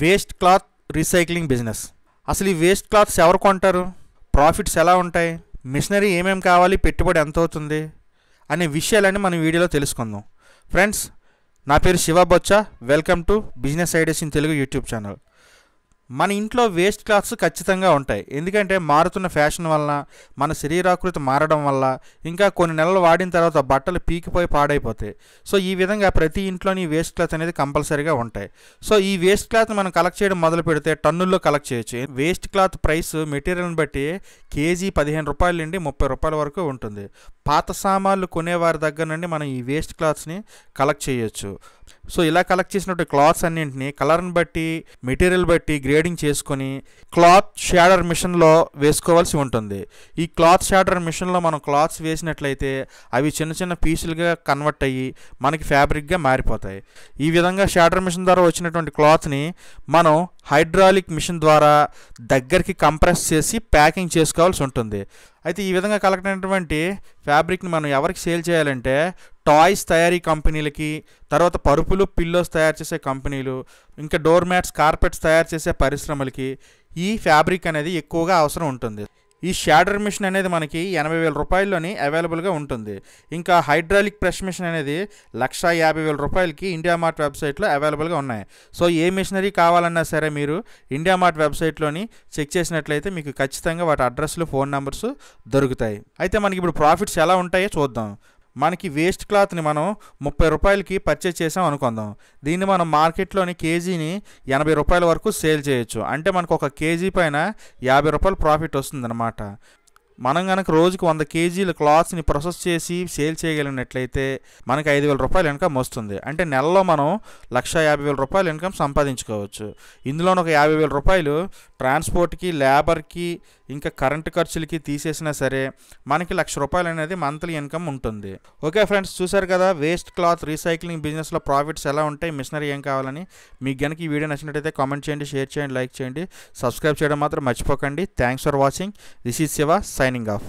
waste cloth recycling business అసలు ఈ waste clothes ఎవరు కొంటారు ప్రాఫిట్స్ ఎలా ఉంటాయి మిషనరీ ఏమేమి కావాలి పెట్టుబడి ఎంత అవుతుంది అనే విషయాలన్నీ మనం వీడియోలో తెలుసుకుందాం ఫ్రెండ్స్ నా పేరు Shiva Boccha welcome to business ideas in Telugu YouTube channel మన ఇంట్లో వేస్ట్ క్లాత్స్ ఖచ్చితంగా ఉంటాయి ఎందుకంటే మారుతున్న ఫ్యాషన్ వలన మన శరీరాకృతి మారడం వల్ల ఇంకా కొన్ని నెలలు వాడిన తర్వాత బట్టలు పీకిపోయి పాడైపోతాయి సో ఈ విధంగా ప్రతి ఇంట్లోని వేస్ట్ క్లాత్ అనేది కంపల్సరీగా ఉంటాయి సో ఈ వేస్ట్ క్లాత్ మనం కలెక్ట్ చేయడం మొదలు పెడితే టన్నుల్లో కలెక్ట్ చేయొచ్చు వేస్ట్ క్లాత్ ప్రైస్ మెటీరియల్ని బట్టి కేజీ పదిహేను రూపాయల నుండి ముప్పై రూపాయల వరకు ఉంటుంది పాత సామాన్లు కొనేవారి దగ్గర నుండి మనం ఈ వేస్ట్ క్లాత్స్ని కలెక్ట్ చేయొచ్చు సో ఇలా కలెక్ట్ చేసినటువంటి క్లాత్స్ అన్నింటినీ కలర్ని బట్టి మెటీరియల్ బట్టి గ్రేడ్ గ్రేడింగ్ చేసుకొని క్లాత్ షాడర్ మిషన్లో వేసుకోవాల్సి ఉంటుంది ఈ క్లాత్ షాడర్ మిషన్లో మనం క్లాత్స్ వేసినట్లయితే అవి చిన్న చిన్న పీసులుగా కన్వర్ట్ అయ్యి మనకి ఫ్యాబ్రిక్గా మారిపోతాయి ఈ విధంగా షాడర్ మిషన్ ద్వారా వచ్చినటువంటి క్లాత్ని మనం హైడ్రాలిక్ మిషన్ ద్వారా దగ్గరికి కంప్రెస్ చేసి ప్యాకింగ్ చేసుకోవాల్సి ఉంటుంది అయితే ఈ విధంగా కలెక్ట్ అయినటువంటి ఫ్యాబ్రిక్ని మనం ఎవరికి సేల్ చేయాలంటే టాయ్స్ తయారీ కంపెనీలకి తర్వాత పరుపులు పిల్లోస్ తయారు చేసే కంపెనీలు ఇంకా డోర్ మ్యాట్స్ కార్పెట్స్ తయారు చేసే పరిశ్రమలకి ఈ ఫ్యాబ్రిక్ అనేది ఎక్కువగా అవసరం ఉంటుంది ఈ షాడర్ మిషన్ అనేది మనకి ఎనభై వేల రూపాయల్లోని అవైలబుల్గా ఉంటుంది ఇంకా హైడ్రాలిక్ ప్రెస్ మిషన్ అనేది లక్ష యాభై వేల రూపాయలకి ఇండియా మార్ట్ వెబ్సైట్లో అవైలబుల్గా ఉన్నాయి సో ఏ మిషనరీ కావాలన్నా సరే మీరు ఇండియా మార్ట్ వెబ్సైట్లోని చెక్ చేసినట్లయితే మీకు ఖచ్చితంగా వాటి అడ్రస్లు ఫోన్ నెంబర్స్ దొరుకుతాయి అయితే మనకి ఇప్పుడు ప్రాఫిట్స్ ఎలా ఉంటాయో చూద్దాం మనకి వేస్ట్ క్లాత్ని మనం ముప్పై రూపాయలకి పర్చేజ్ చేసాం అనుకుందాం దీన్ని మనం మార్కెట్లోని కేజీని ఎనభై రూపాయల వరకు సేల్ చేయొచ్చు అంటే మనకు ఒక కేజీ పైన యాభై రూపాయలు ప్రాఫిట్ వస్తుందన్నమాట మనం కనుక రోజుకు వంద కేజీల క్లాత్స్ని ప్రొసెస్ చేసి సేల్ చేయగలిగినట్లయితే మనకి ఐదు వేల రూపాయలు ఇన్కమ్ వస్తుంది అంటే నెలలో మనం లక్ష యాభై వేల రూపాయలు ఇన్కమ్ సంపాదించుకోవచ్చు ఇందులో ఒక యాభై వేల రూపాయలు ట్రాన్స్పోర్ట్కి లేబర్కి ఇంకా కరెంటు ఖర్చులకి తీసేసినా సరే మనకి లక్ష రూపాయలు అనేది మంత్లీ ఇన్కమ్ ఉంటుంది ఓకే ఫ్రెండ్స్ చూసారు కదా వేస్ట్ క్లాత్ రీసైక్లింగ్ బిజినెస్లో ప్రాఫిట్స్ ఎలా ఉంటాయి మిషనరీ ఏం కావాలని మీకు కనుక ఈ వీడియో నచ్చినట్టయితే కామెంట్ చేయండి షేర్ చేయండి లైక్ చేయండి సబ్స్క్రైబ్ చేయడం మాత్రం మర్చిపోకండి thanks for watching this is Shiva signing of